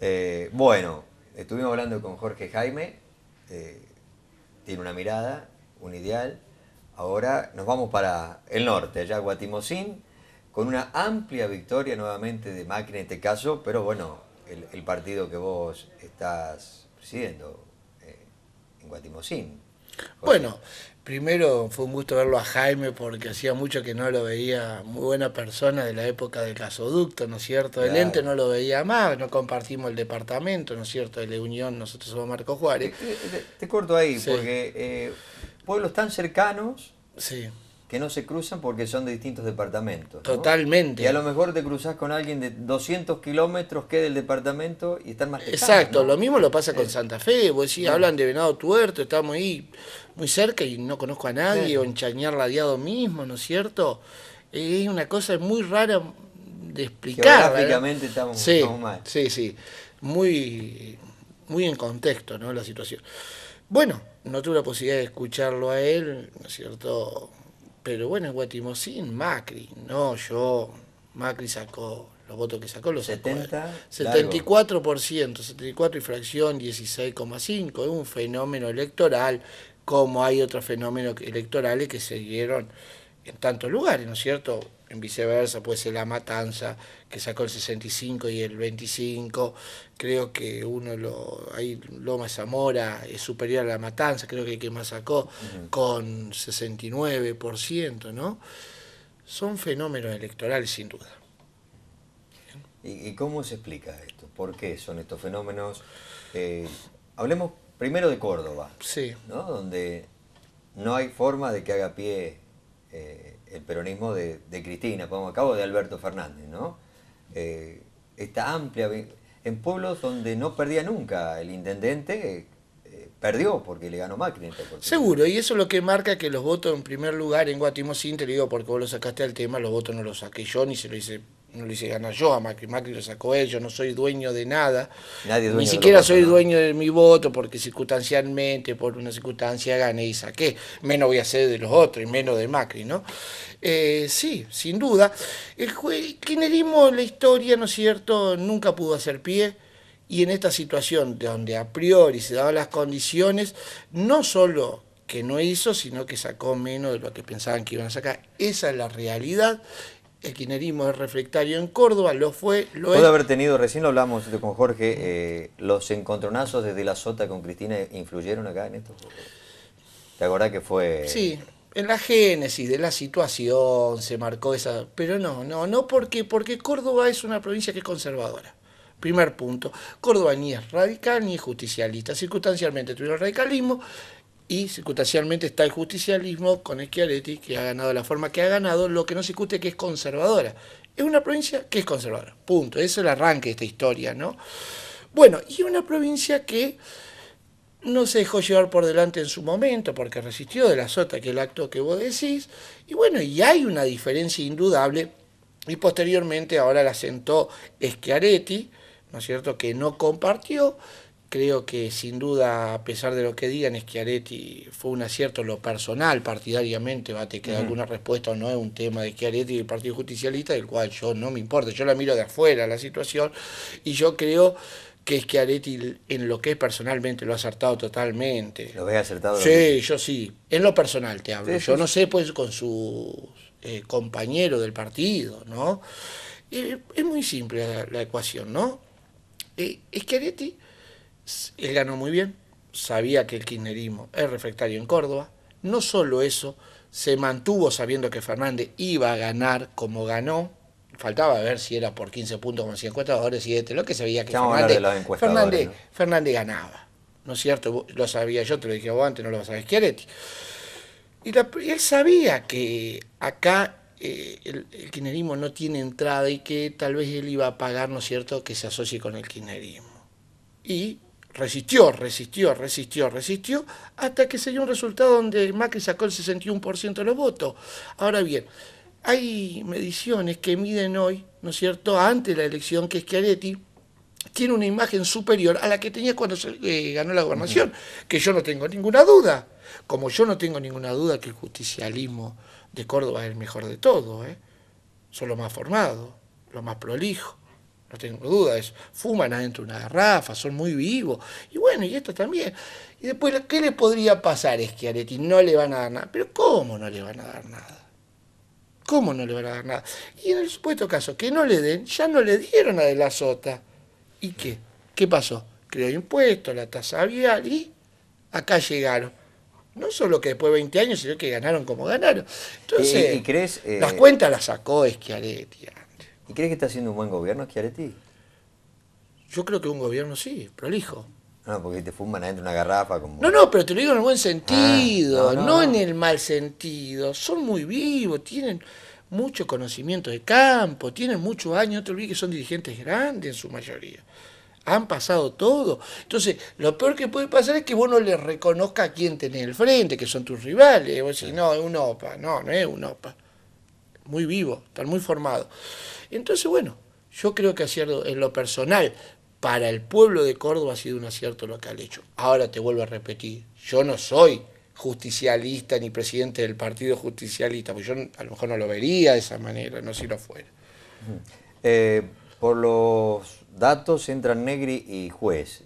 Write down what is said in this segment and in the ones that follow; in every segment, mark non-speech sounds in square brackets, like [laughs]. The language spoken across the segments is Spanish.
Eh, bueno, estuvimos hablando con Jorge Jaime, eh, tiene una mirada, un ideal. Ahora nos vamos para el norte, allá Guatimosín, con una amplia victoria nuevamente de Macri en este caso, pero bueno, el, partido que vos estás presidiendo eh, en Guatimosín. Bueno, primero fue un gusto verlo a Jaime porque hacía mucho que no lo veía, muy buena persona de la época del Casoducto, ¿no es cierto? El ente no lo veía más, no compartimos el departamento, ¿no es cierto? De la Unión, nosotros somos Marco Juárez. Eh, eh, eh, te, corto ahí, porque pueblos tan cercanos. Sí que no se cruzan porque son de distintos departamentos. Totalmente. Y a lo mejor te cruzas con alguien de 200 kilómetros que del departamento y están más cercanos. Exacto, lo mismo lo pasa con Santa Fe. Vos decís, hablan de Venado Tuerto, estamos ahí muy cerca y no conozco a nadie, o en Chañar Ladeado mismo, ¿no es cierto? Es una cosa muy rara de explicar. Geográficamente estamos, sí, mal. Sí, sí. Muy, muy en contexto, ¿no? La situación. Bueno, no tuve la posibilidad de escucharlo a él, ¿no es cierto? Pero bueno, en Guatimosín, Macri, no yo. Macri sacó los votos que sacó, los 70, 74%, 74 y fracción, 16,5. Es un fenómeno electoral, como hay otros fenómenos electorales que se dieron en tantos lugares, ¿no es cierto? en viceversa puede ser La Matanza, que sacó el 65 y el 25. Creo que uno, lo, ahí Loma Zamora es superior a La Matanza, creo que el que más sacó, con 69%, ¿no? Son fenómenos electorales sin duda. ¿Y, cómo se explica esto? ¿Por qué son estos fenómenos? Eh, hablemos primero de Córdoba, sí. ¿no? donde no hay forma de que haga pie eh, el peronismo de, de Cristina, como acabo de Alberto Fernández, ¿no? Eh, esta amplia... En pueblos donde no perdía nunca el intendente, eh, perdió porque le ganó Macri. Seguro, y eso es lo que marca que los votos en primer lugar en Guatemala te digo porque vos lo sacaste al tema, los votos no los saqué yo ni se lo hice no lo hice ganar yo a Macri, Macri lo sacó él, yo no soy dueño de nada, Nadie ni siquiera soy dueño de mi voto porque circunstancialmente, por una circunstancia gané y saqué, menos voy a ser de los otros y menos de Macri, ¿no? Eh, sí, sin duda. El kirchnerismo, la historia, ¿no es cierto?, nunca pudo hacer pie y en esta situación donde a priori se daban las condiciones, no solo que no hizo, sino que sacó menos de lo que pensaban que iban a sacar. Esa es la realidad el quinerismo es reflectario en Córdoba, lo fue, lo Puede haber tenido, recién lo hablamos con Jorge, eh, los encontronazos desde la sota con Cristina influyeron acá en esto. ¿Te acordás que fue...? Sí, en la génesis de la situación se marcó esa... Pero no, no, no porque, porque Córdoba es una provincia que es conservadora. Primer punto, Córdoba ni es radical ni es justicialista. Circunstancialmente tuvieron radicalismo y circunstancialmente está el justicialismo con Schiaretti, que ha ganado la forma que ha ganado, lo que no se discute que es conservadora. Es una provincia que es conservadora, punto. Eso es el arranque de esta historia, ¿no? Bueno, y una provincia que no se dejó llevar por delante en su momento, porque resistió de la sota, que es el acto que vos decís, y bueno, y hay una diferencia indudable, y posteriormente ahora la sentó Schiaretti, ¿no es cierto?, que no compartió, Creo que sin duda, a pesar de lo que digan, Schiaretti fue un acierto en lo personal, partidariamente, va a te quedar alguna respuesta o no, es un tema de Schiaretti y el Partido Justicialista, del cual yo no me importa, yo la miro de afuera la situación, y yo creo que Schiaretti en lo que es personalmente lo ha acertado totalmente. ¿Lo ve acertado? Sí, yo sí. En lo personal te hablo. yo no sé, pues, con su eh, compañero del partido, ¿no? Eh, es muy simple la, ecuación, ¿no? Eh, Schiaretti él ganó muy bien, sabía que el kirchnerismo es refractario en Córdoba, no solo eso, se mantuvo sabiendo que Fernández iba a ganar como ganó, faltaba ver si era por 15 puntos con 50 dólares y este, lo que sabía que Fernández, Fernández, ganaba, ¿no es cierto? Lo sabía yo, te lo dije vos antes, no lo vas a Y, y él sabía que acá eh, el, el, no tiene entrada y que tal vez él iba a pagar, ¿no es cierto?, que se asocie con el kirchnerismo. Y resistió, resistió, resistió, resistió, hasta que se dio un resultado donde Macri sacó el 61% de los votos. Ahora bien, hay mediciones que miden hoy, ¿no es cierto?, antes de la elección, que Schiaretti tiene una imagen superior a la que tenía cuando eh, ganó la gobernación, que yo no tengo ninguna duda, como yo no tengo ninguna duda que el justicialismo de Córdoba es el mejor de todo, ¿eh? son los más formados, los más prolijos, no tengo duda eso. Fuman adentro de una garrafa, son muy vivos. Y bueno, y esto también. Y después, ¿qué le podría pasar es que no le van a dar nada? Pero ¿cómo no le van a dar nada? ¿Cómo no le van a dar nada? Y en el supuesto caso que no le den, ya no le dieron a De la Sota. ¿Y qué? ¿Qué pasó? Creó impuestos, la tasa vial y acá llegaron. No solo que después de 20 años, sino que ganaron como ganaron. Eh, Entonces, eh, las cuentas las sacó Eschiaretti ¿Y crees que está haciendo un buen gobierno, Chiaretti? Yo creo que un gobierno sí, prolijo. No, porque te fuman adentro una garrafa como... No, no, pero te lo digo en el buen sentido, ah, no, en el mal sentido. Son muy vivos, tienen mucho conocimiento de campo, tienen muchos años, te olvides que son dirigentes grandes en su mayoría. Han pasado todo. Entonces, lo peor que puede pasar es que vos no les reconozca a quién tenés el frente, que son tus rivales. Vos decís, no, es un OPA. No, no es un OPA. Muy vivo, están muy formados. Entonces, bueno, yo creo que en lo personal, para el pueblo de Córdoba ha sido un acierto lo que ha hecho. Ahora te vuelvo a repetir, yo no soy justicialista ni presidente del partido justicialista, porque yo a lo mejor no lo vería de esa manera, no si lo fuera. Eh, por los datos entran Negri y juez.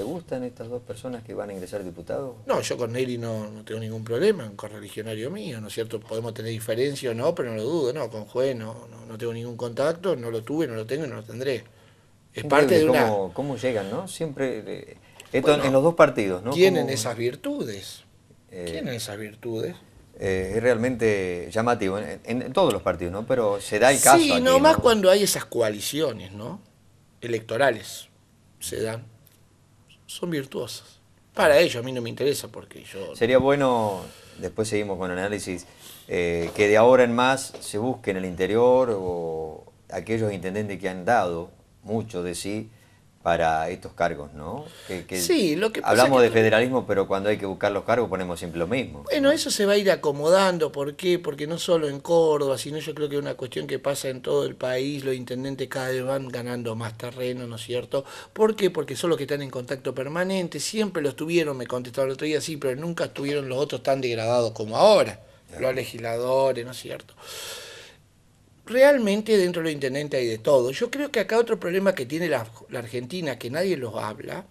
¿Te gustan estas dos personas que van a ingresar diputados? No, yo con Nelly no, no, tengo ningún problema, un religionario mío, ¿no es cierto? Podemos tener diferencia o no, pero no lo dudo, no, con Juez no, tengo ningún contacto, no lo tuve, no lo tengo y no lo tendré. Es parte de cómo, cómo llegan, ¿no? Siempre... en los dos partidos, ¿no? Tienen esas virtudes. Eh, tienen esas virtudes. Eh, es realmente llamativo ¿eh? en, todos los partidos, ¿no? Pero se da el caso. Sí, no más cuando hay esas coaliciones, ¿no? Electorales se dan son virtuosas Para ellos, a mí no me interesa porque yo... Sería bueno, después seguimos con el análisis, eh, que de ahora en más se busque en el interior o aquellos intendentes que han dado mucho de sí para estos cargos, ¿no? sí, lo que Hablamos de federalismo, pero cuando hay que buscar los cargos ponemos siempre lo mismo. Bueno, eso se va a ir acomodando, ¿por qué? Porque no solo en Córdoba, sino yo creo que es una cuestión que pasa en todo el país, los intendentes cada vez van ganando más terreno, ¿no es cierto? ¿Por qué? Porque son los que están en contacto permanente, siempre los tuvieron, me contestaron el otro día, sí, pero nunca estuvieron los otros tan degradados como ahora, los legisladores, ¿no es cierto? realmente dentro de lo intendente hay de todo. Yo creo que acá otro problema que tiene la, Argentina, que nadie los habla,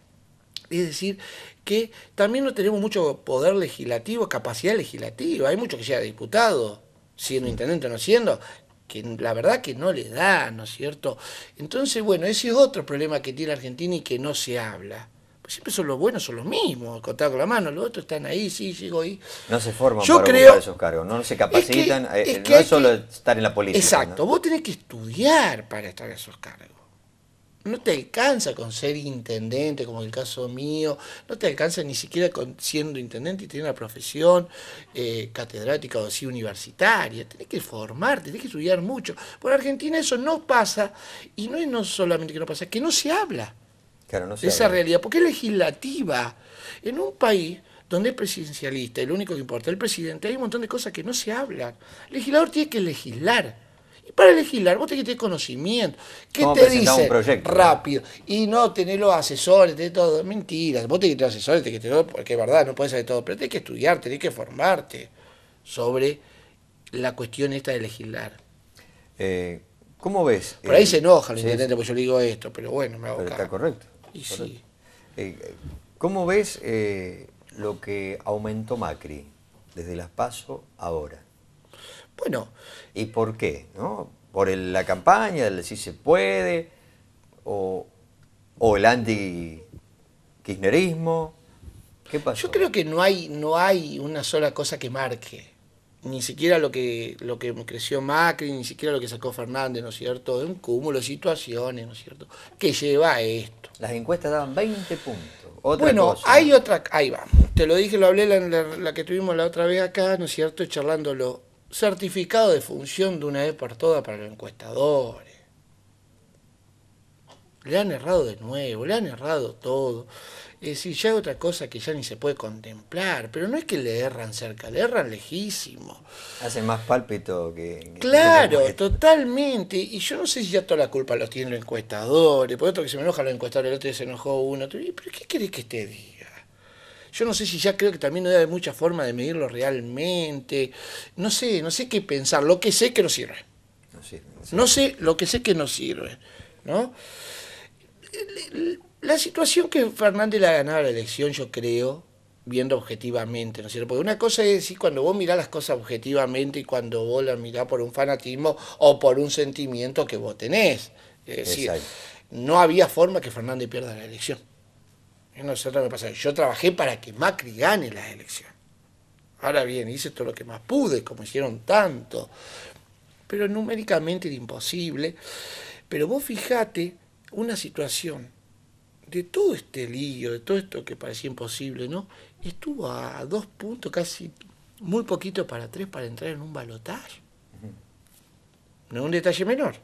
es decir, que también no tenemos mucho poder legislativo, capacidad legislativa. Hay mucho que sea diputado, siendo intendente o no siendo, que la verdad que no le da, ¿no es cierto? Entonces, bueno, ese es otro problema que tiene Argentina y que no se habla siempre son los buenos, son los mismos, contar con la mano, los otros están ahí, sí, sigo ahí. No se forman para creo, esos cargos, no, se capacitan, eh, eh, no es solo estar en la política. Exacto, vos tenés que estudiar para estar en esos cargos. No te alcanza con ser intendente, como en el caso mío, no te alcanza ni siquiera con siendo intendente y tener una profesión eh, catedrática o así universitaria. Tenés que formarte, tenés que estudiar mucho. Por Argentina eso no pasa, y no es no solamente que no pasa, que no se habla esa realidad, porque es legislativa. En un país donde es presidencialista el único que importa es el presidente, hay un montón de cosas que no se hablan. El legislador tiene que legislar. Y para legislar vos tenés que tener conocimiento. ¿Qué te dice? rápido. Y no tener los asesores, de todo. Mentiras. Vos tenés que tener asesores, tenés que tener, porque es verdad, no puedes saber todo. Pero tenés que estudiar, tenés que formarte sobre la cuestión esta de legislar. Eh, ¿Cómo ves? Por ahí eh, se enoja el intendente, porque yo le digo esto, pero bueno, me hago Está correcto. Eh, ¿Cómo ves eh, lo que aumentó Macri desde las PASO ahora? Bueno. ¿Y por qué? ¿No? ¿Por la campaña, el si se puede? ¿O, el anti-kirchnerismo? Yo creo que no hay, no hay una sola cosa que marque ni siquiera lo que, lo que creció Macri, ni siquiera lo que sacó Fernández, ¿no es cierto? De un cúmulo de situaciones, ¿no es cierto?, que lleva a esto. Las encuestas daban 20 puntos. bueno, hay otra, ahí va, te lo dije, lo hablé la, que tuvimos la otra vez acá, ¿no es cierto?, charlándolo. Certificado de función de una vez por todas para los encuestadores le han errado de nuevo, le han errado todo. Es decir, ya hay otra cosa que ya ni se puede contemplar, pero no es que le erran cerca, le erran lejísimo. Hace más pálpito que... Claro, totalmente. Y yo no sé si ya toda la culpa los tienen los encuestadores, por otro que se me enoja los encuestadores, el otro se enojó uno, pero ¿qué querés que te diga? Yo no sé si ya creo que también no hay mucha forma de medirlo realmente. No sé, no sé qué pensar. Lo que sé que no sirve. No, no, sirve. no sé lo que sé que no sirve. ¿No? la situación que Fernández la ganaba la elección, yo creo, viendo objetivamente, ¿no es cierto? Porque una cosa es decir, cuando vos mirás las cosas objetivamente y cuando vos las mirás por un fanatismo o por un sentimiento que vos tenés. Es decir, no había forma que Fernández pierda la elección. yo trabajé para que Macri gane la elección. Ahora bien, hice todo lo que más pude, como hicieron tanto. Pero numéricamente era imposible. Pero vos fijate una situación de todo este lío, de todo esto que parecía imposible, ¿no? Estuvo a dos puntos, casi muy poquito para tres, para entrar en un balotar. No es un detalle menor.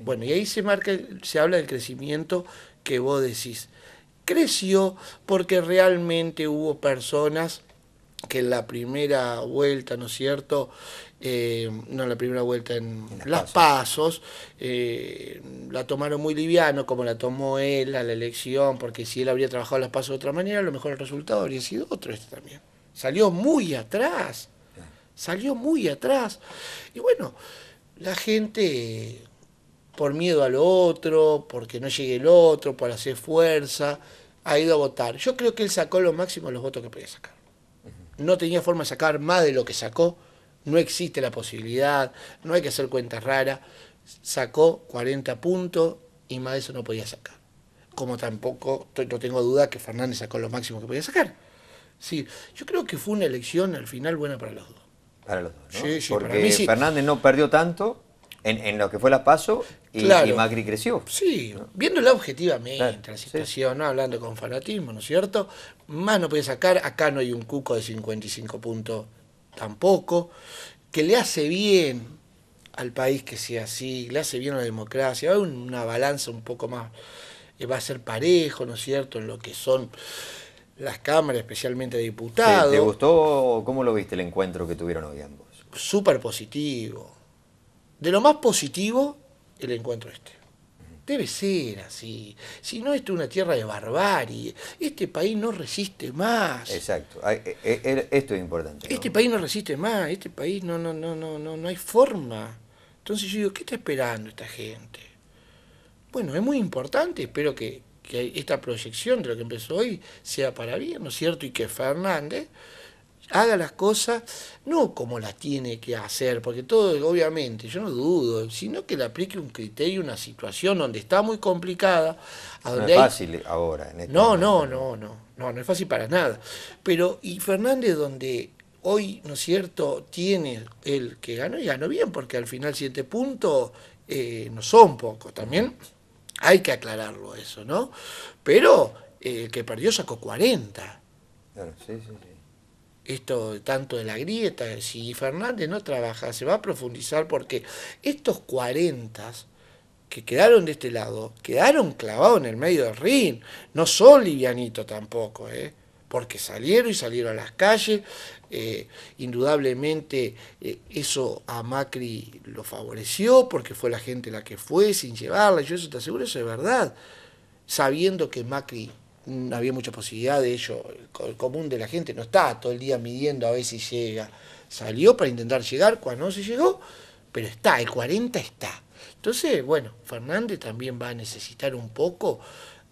Bueno, y ahí se marca, se habla del crecimiento que vos decís. Creció porque realmente hubo personas que en la primera vuelta, ¿no es cierto?, eh, no la primera vuelta en, Las Pasos, eh, la tomaron muy liviano como la tomó él a la elección, porque si él habría trabajado Las Pasos de otra manera, lo mejor el resultado habría sido otro este también. Salió muy atrás, salió muy atrás. Y bueno, la gente por miedo al otro, porque no llegue el otro, por hacer fuerza, ha ido a votar. Yo creo que él sacó lo máximo de los votos que podía sacar. No tenía forma de sacar más de lo que sacó no existe la posibilidad, no hay que hacer cuentas raras. Sacó 40 puntos y más de eso no podía sacar. Como tampoco, no tengo duda que Fernández sacó lo máximo que podía sacar. Sí, yo creo que fue una elección al final buena para los dos. Para los dos, ¿no? Porque Fernández no perdió tanto en, lo que fue la PASO y, Macri creció. Sí, viéndola objetivamente, la situación, ¿no? hablando con fanatismo, ¿no es cierto? Más no podía sacar, acá no hay un cuco de 55 puntos tampoco, que le hace bien al país que sea así, le hace bien a la democracia, va a haber una balanza un poco más, eh, va a ser parejo, ¿no es cierto?, en lo que son las cámaras, especialmente de diputados. ¿Te, gustó cómo lo viste el encuentro que tuvieron hoy ambos? Súper positivo. De lo más positivo, el encuentro este. Debe ser así. Si no, esto es una tierra de barbarie. Este país no resiste más. Exacto. Eh, eh, er, esto es importante. Este país no resiste más. Este país no, no, no, no, no, no hay forma. Entonces yo digo, ¿qué está esperando esta gente? Bueno, es muy importante. Espero que, que esta proyección de lo que empezó hoy sea para bien, ¿no es cierto? Y que Fernández haga las cosas no como las tiene que hacer, porque todo, obviamente, yo no dudo, sino que le aplique un criterio, una situación donde está muy complicada. no es fácil ahora. Este no, no, no, no, no, no, es fácil para nada. Pero, y Fernández, donde hoy, ¿no es cierto?, tiene el que ganó y ganó bien, porque al final siete puntos eh, no son pocos también. Hay que aclararlo eso, ¿no? Pero eh, el que perdió sacó 40. Claro, sí, sí, sí esto tanto de la grieta, si Fernández no trabaja, se va a profundizar porque estos 40 que quedaron de este lado, quedaron clavados en el medio del ring, no son livianitos tampoco, ¿eh? porque salieron y salieron a las calles, eh, indudablemente eh, eso a Macri lo favoreció, porque fue la gente la que fue sin llevarla, yo eso te aseguro, eso es verdad, sabiendo que Macri Mm, había mucha posibilidad de ello. El común de la gente no está todo el día midiendo a ver si llega. Salió para intentar llegar, cuando no se llegó, pero está, el 40 está. Entonces, bueno, Fernández también va a necesitar un poco,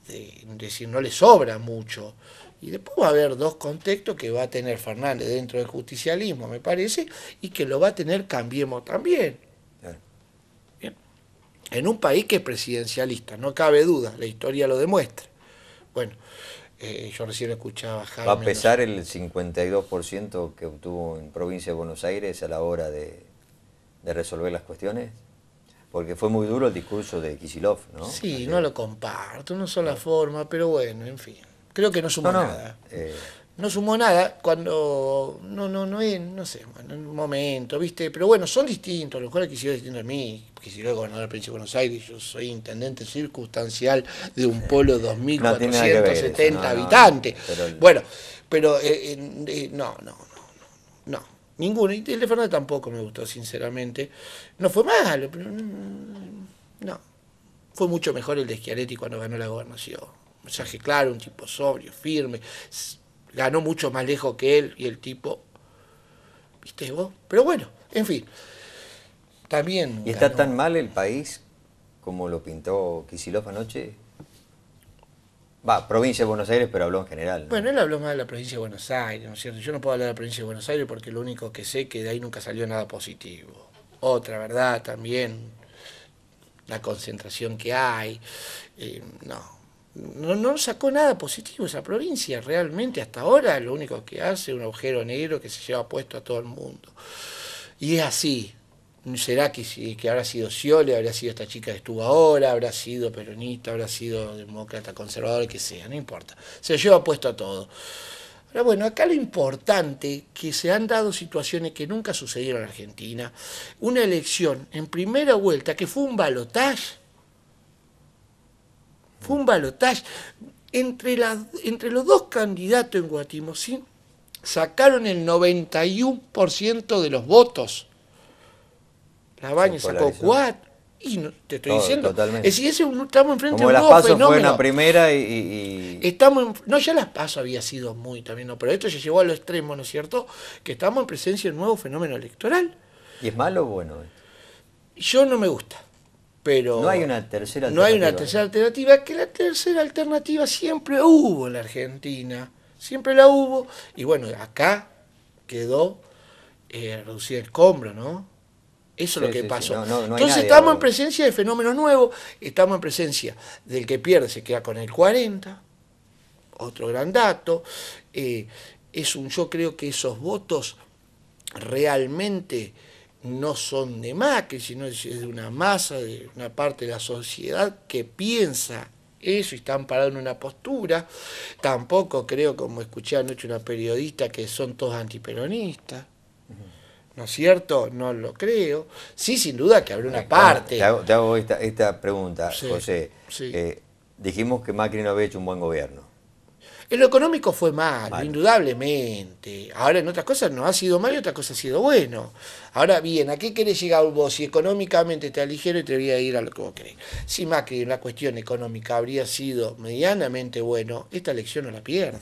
de, decir, no le sobra mucho. Y después va a haber dos contextos que va a tener Fernández dentro del justicialismo, me parece, y que lo va a tener Cambiemos también. Bien. En un país que es presidencialista, no cabe duda, la historia lo demuestra. Bueno, eh, yo recién escuchaba a ¿Va a pesar el 52% que obtuvo en provincia de Buenos Aires a la hora de, resolver las cuestiones? Porque fue muy duro el discurso de Kisilov, ¿no? Sí, no lo comparto, no son las forma, pero bueno, en fin. Creo que no suma nada. Eh, no sumó nada cuando no no no es no sé en un momento viste pero bueno son distintos A mejor mejor que hicieron distintos a mí que si luego gobernador de la de Buenos Aires yo soy intendente circunstancial de un pueblo de 2.470 [laughs] habitantes bueno pero eh, eh, no no no no ninguno y el de Fernández tampoco me gustó sinceramente no fue malo pero no fue mucho mejor el de Schiaretti cuando ganó la gobernación mensaje claro un tipo sobrio firme ganó mucho más lejos que él y el tipo, viste vos, pero bueno, en fin, también... ¿Y está tan mal el país como lo pintó Kisilov anoche? Va, provincia de Buenos Aires, pero habló en general. Bueno, él habló más de la provincia de Buenos Aires, ¿no es cierto? Yo no puedo hablar de la provincia de Buenos Aires porque lo único que sé es que de ahí nunca salió nada positivo. Otra verdad también, la concentración que hay, eh, no, no, sacó nada positivo esa provincia, realmente hasta ahora lo único que hace es un agujero negro que se lleva puesto a todo el mundo. Y es así, será que, que habrá sido Scioli, habrá sido esta chica que estuvo ahora, habrá sido peronista, habrá sido demócrata, conservador, que sea, no importa. Se lleva puesto a todo. Pero bueno, acá lo importante, que se han dado situaciones que nunca sucedieron en Argentina, una elección en primera vuelta que fue un balotaje, fue un balotaje. Entre, los dos candidatos en Guatimosín sacaron el 91% de los votos. La Baña sacó cuatro. Y te estoy diciendo. estamos enfrente de un nuevo Las fenómeno. Fue una primera y, Estamos no, ya las paso había sido muy también, no, pero esto ya llegó a lo extremo, ¿no es cierto? Que estamos en presencia de un nuevo fenómeno electoral. ¿Y es malo o bueno? Yo no me gusta. Pero no hay una tercera alternativa. No hay una tercera alternativa, que la tercera alternativa siempre hubo en la Argentina, siempre la hubo, y bueno, acá quedó eh, reducida el combro, ¿no? Eso es lo que pasó. Entonces estamos en presencia de fenómenos nuevos, estamos en presencia del que pierde se queda con el 40, otro gran dato. Eh, es un, yo creo que esos votos realmente no son de Macri, sino es de una masa, de una parte de la sociedad que piensa eso y están parados en una postura. Tampoco creo, como escuché anoche una periodista, que son todos antiperonistas. ¿No es cierto? No lo creo. Sí, sin duda que habrá una parte. Te hago, esta, pregunta, José. Eh, dijimos que Macri no había hecho un buen gobierno. En lo económico fue malo, indudablemente. Ahora en otras cosas no ha sido malo y otras cosas ha sido bueno. Ahora bien, ¿a qué querés llegar vos? Si económicamente te aligero y te voy a ir al lo que vos Si Macri en la cuestión económica habría sido medianamente bueno, esta lección no la pierde.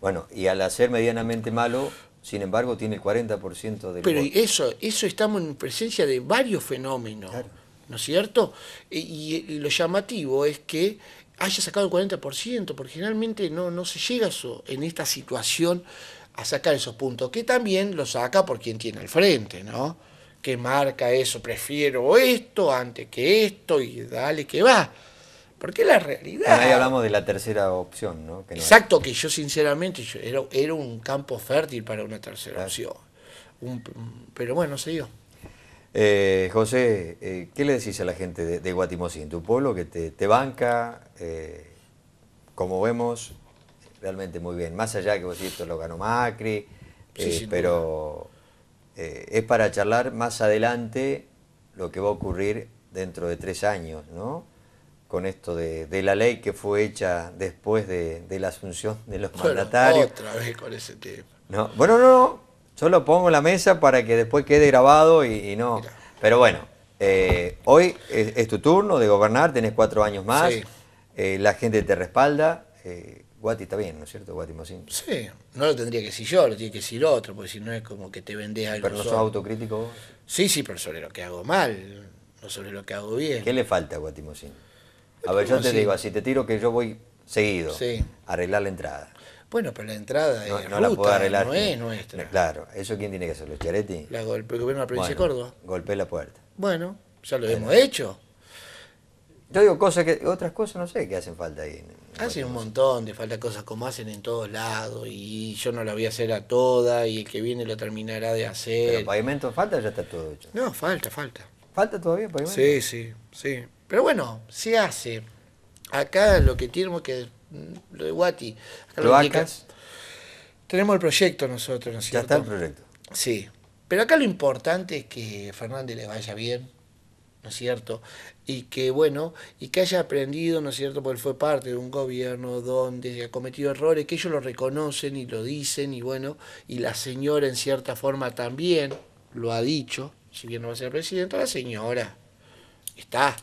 Bueno, y al hacer medianamente malo, sin embargo, tiene el 40% del Pero eso, eso estamos en presencia de varios fenómenos. ¿no es cierto? y, lo llamativo es que haya sacado el 40%, porque generalmente no, no se llega eso, en esta situación a sacar esos puntos, que también lo saca por quien tiene al frente, ¿no? Que marca eso, prefiero esto antes que esto y dale que va. Porque la realidad... ahí hablamos de la tercera opción, ¿no? exacto, que yo sinceramente era, un campo fértil para una tercera opción. pero bueno, se dio. Eh, José, eh, ¿qué le decís a la gente de, de Guatimosín, tu pueblo que te, te banca, eh, como vemos, realmente muy bien. Más allá que vos decís, esto lo ganó Macri, eh, pero eh, es para charlar más adelante lo que va a ocurrir dentro de tres años, ¿no? Con esto de, la ley que fue hecha después de, la asunción de los mandatarios. Otra vez con ese tema. No, bueno, no, no, solo pongo la mesa para que después quede grabado y, no. Pero bueno, hoy es, tu turno de gobernar, tenés cuatro años más. Sí. Eh, la gente te respalda. Eh, Guati está bien, ¿no es cierto, Guati Sí, no lo tendría que decir yo, lo tiene que decir otro, porque si no es como que te vendes algo. ¿Pero no sos autocrítico vos? Sí, sí, pero sobre lo que hago mal, no sobre lo que hago bien. ¿Qué le falta a Guati A ver, yo te digo, así te tiro que yo voy seguido, a arreglar la entrada. Bueno, pero la entrada es la puedo no es nuestra. claro, ¿eso quién tiene que hacerlo? ¿Charetti? La golpe, el gobierno de la provincia de Córdoba. Golpeé la puerta. Bueno, ya lo hemos hecho. Yo digo cosas que, otras cosas no sé que hacen falta ahí. Hacen un montón de falta cosas como hacen en todos lados y yo no la voy a hacer a toda y el que viene lo terminará de hacer. Pero pavimento falta ya está todo hecho. No, falta, falta. ¿Falta todavía pavimento? Sí, sí, sí. Pero bueno, se hace. Acá lo que tenemos que, mm, lo de Guati, lo que, tenemos el proyecto nosotros, ¿no es Ya está el proyecto. Sí. Pero acá lo importante es que Fernández le vaya bien ¿no es cierto? Y que, bueno, y que haya aprendido, ¿no es cierto?, porque fue parte de un gobierno donde ha cometido errores, que ellos lo reconocen y lo dicen, y bueno, y la señora en cierta forma también lo ha dicho, si bien no va a ser presidenta, la señora está,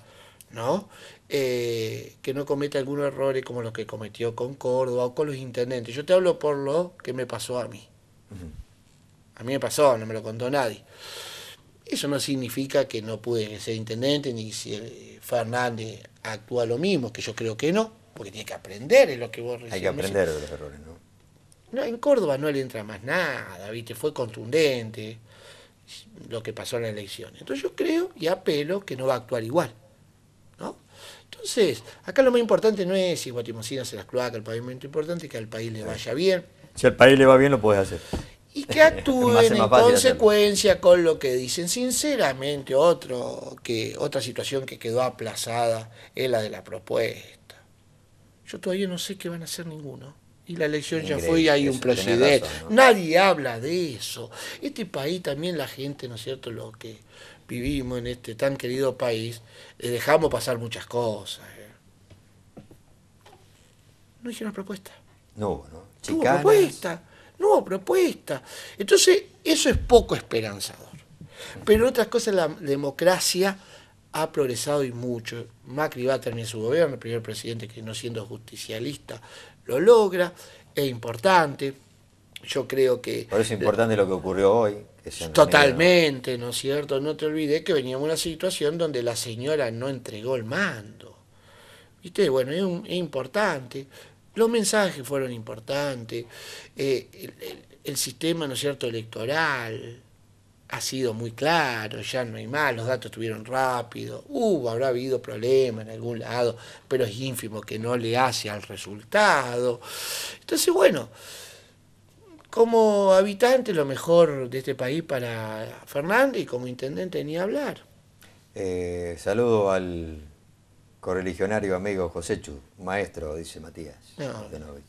¿no? Eh, que no cometa algunos errores como los que cometió con Córdoba o con los intendentes. Yo te hablo por lo que me pasó a mí. A mí me pasó, no me lo contó nadie. Eso no significa que no puede ser intendente, ni si Fernández actúa lo mismo, que yo creo que no, porque tiene que aprender es lo que vos Hay que aprender de los errores, ¿no? No, en Córdoba no le entra más nada, ¿viste? Fue contundente lo que pasó en las elecciones Entonces yo creo y apelo que no va a actuar igual, ¿no? Entonces, acá lo más importante no es si Guatimocina se las cloaca, el pavimento importante es que al país le vaya bien. Si al país le va bien, lo puedes hacer y que actúen en consecuencia con lo que dicen. Sinceramente, otro que otra situación que quedó aplazada es la de la propuesta. Yo todavía no sé qué van a hacer ninguno. Y la elección ya fue y hay un presidente. Nadie habla de eso. Este país también la gente, ¿no es cierto? Lo que vivimos en este tan querido país, le dejamos pasar muchas cosas. ¿eh? No hicieron propuesta. No, no. propuesta no propuesta. Entonces, eso es poco esperanzador. Pero en otras cosas la democracia ha progresado y mucho. Macri va a terminar su gobierno, el primer presidente que no siendo justicialista lo logra, es importante. Yo creo que... Por eso es importante lo que ocurrió hoy. totalmente, ¿no? es cierto? No te olvides que veníamos de una situación donde la señora no entregó el mando. ¿Viste? Bueno, es importante. Los mensajes fueron importantes, eh, el, sistema, ¿no cierto?, electoral ha sido muy claro, ya no hay más, los datos estuvieron rápidos, hubo, habrá habido problemas en algún lado, pero es ínfimo que no le hace al resultado. Entonces, bueno, como habitante lo mejor de este país para Fernández y como intendente ni hablar. Eh, saludo al correligionario amigo José Chu, maestro, dice Matías. No,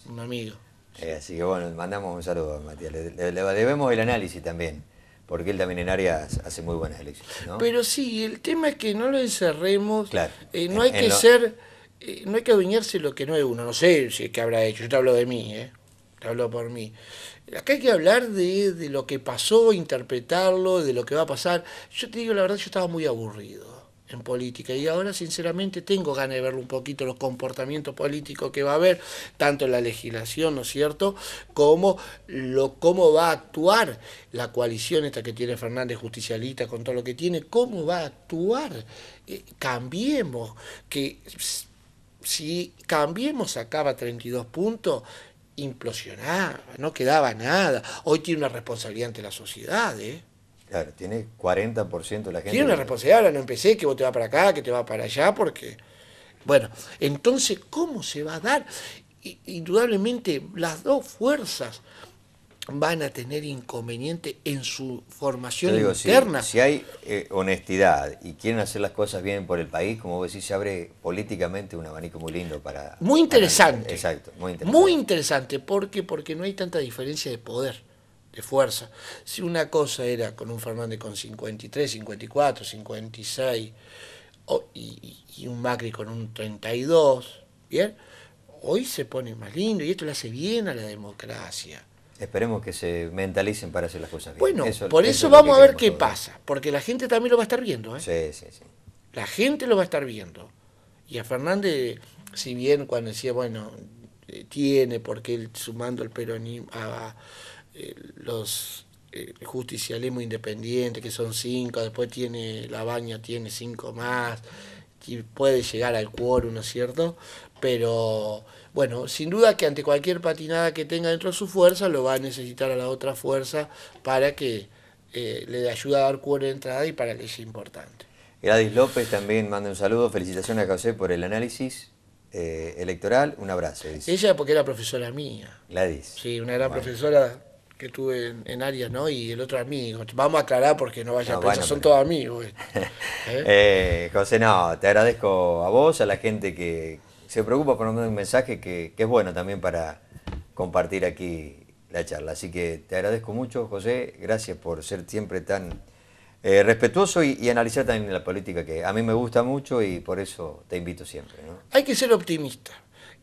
un amigo. Eh, así que bueno, mandamos un saludo a Matías. Le, debemos el análisis también, porque él también en áreas hace muy buenas elecciones. Pero sí, el tema es que no lo encerremos. Eh, no hay que ser, eh, no hay que adueñarse lo que no es uno. No sé si es que habrá hecho. Yo te hablo de mí, Te hablo por mí. Acá hay que hablar de lo que pasó, interpretarlo, de lo que va a pasar. Yo te digo la verdad, yo estaba muy aburrido en política. Y ahora, sinceramente, tengo ganas de ver un poquito, los comportamientos políticos que va a haber, tanto en la legislación, ¿no es cierto?, como lo, cómo va a actuar la coalición esta que tiene Fernández Justicialista con todo lo que tiene, cómo va a actuar. Eh, cambiemos, que si cambiemos sacaba 32 puntos, implosionaba, no quedaba nada. Hoy tiene una responsabilidad ante la sociedad, ¿eh? Claro, tiene 40% la gente. Tiene una responsabilidad, no empecé, que vos te vas para acá, que te vas para allá, porque... Bueno, entonces, ¿cómo se va a dar? Indudablemente, las dos fuerzas van a tener inconveniente en su formación interna. Si, hay eh, honestidad y quieren hacer las cosas bien por el país, como vos decís, se abre políticamente un abanico muy lindo para... Muy interesante. exacto, muy interesante. Muy interesante, porque porque no hay tanta diferencia de poder de fuerza. Si una cosa era con un Fernández con 53, 54, 56 y, un Macri con un 32, ¿bien? Hoy se pone más lindo y esto le hace bien a la democracia. Esperemos que se mentalicen para hacer las cosas bien. Bueno, por eso, vamos a ver qué pasa, porque la gente también lo va a estar viendo. ¿eh? La gente lo va a estar viendo. Y a Fernández, si bien cuando decía, bueno, eh, tiene, porque él sumando el peronismo, a, los eh, justicialismo independiente, que son cinco, después tiene la baña, tiene cinco más, y puede llegar al quórum, ¿no es cierto? Pero bueno, sin duda que ante cualquier patinada que tenga dentro de su fuerza, lo va a necesitar a la otra fuerza para que eh, le le ayuda a dar quórum de entrada y para que sea importante. Gladys López también manda un saludo, felicitaciones a José por el análisis. Eh, electoral, un abrazo. Ella porque era profesora mía. Gladys. Sí, una gran profesora que tuve en, en Arias, ¿no? Y el otro amigo. Vamos a aclarar porque no vaya a pensar, son todos amigos. Eh. [laughs] ¿Eh? ¿eh? José, no, te agradezco a vos, a la gente que se preocupa por un mensaje que, es bueno también para compartir aquí la charla. Así que te agradezco mucho, José. Gracias por ser siempre tan eh, respetuoso y, analizar también la política, que a mí me gusta mucho y por eso te invito siempre. Hay que ser optimista.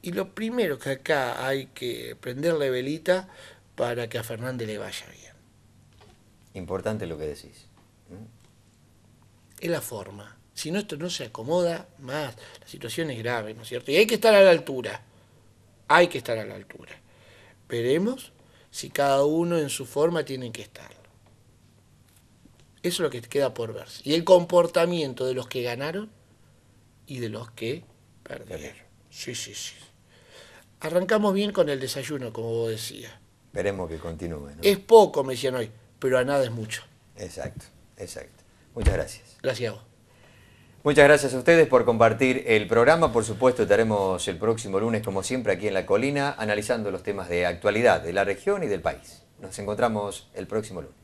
Y lo primero que acá hay que prenderle velita para que a Fernández le vaya bien. Importante lo que decís. ¿eh? Es la forma. Si no, esto no se acomoda más. La situación es grave, ¿no es cierto? Y hay que estar a la altura. Hay que estar a la altura. Veremos si cada uno en su forma tiene que estar Eso es lo que queda por verse. Y el comportamiento de los que ganaron y de los que perdieron. Sí, sí, sí. Arrancamos bien con el desayuno, como vos decías. Esperemos que continúe. Es poco, me decían hoy, pero a nada es mucho. Exacto, exacto. Muchas gracias. Gracias Muchas gracias a ustedes por compartir el programa. Por supuesto, estaremos el próximo lunes, como siempre, aquí en La Colina, analizando los temas de actualidad de la región y del país. Nos encontramos el próximo lunes.